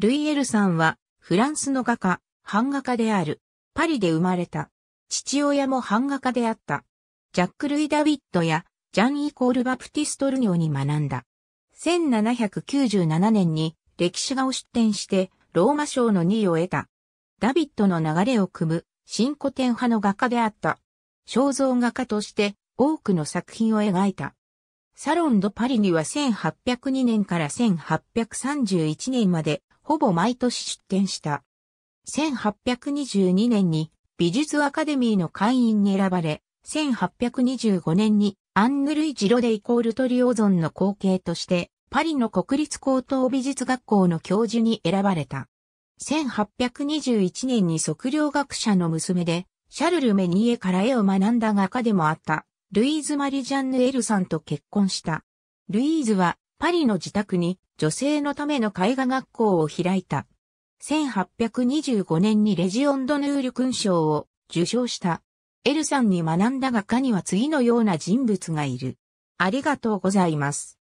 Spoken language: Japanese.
ルイ・エルさんは、フランスの画家、版画家である。パリで生まれた。父親も版画家であった。ジャック・ルイ・ダビットや、ジャン・イコール・バプティストルニョに学んだ。1797年に、歴史画を出展して、ローマ賞の2位を得た。ダビッドの流れを組む、新古典派の画家であった。肖像画家として、多くの作品を描いた。サロン・ド・パリには1802年から1831年までほぼ毎年出展した。1822年に美術アカデミーの会員に選ばれ、1825年にアンヌ・ルイ・ジロデイコールトリオゾンの後継として、パリの国立高等美術学校の教授に選ばれた。1821年に測量学者の娘で、シャルル・メニエから絵を学んだ画家でもあった、ルイーズ・マリジャンヌ・エルさんと結婚した。ルイーズはパリの自宅に女性のための絵画学校を開いた。1825年にレジオンドヌール勲章を受賞した。エルさんに学んだ画家には次のような人物がいる。ありがとうございます。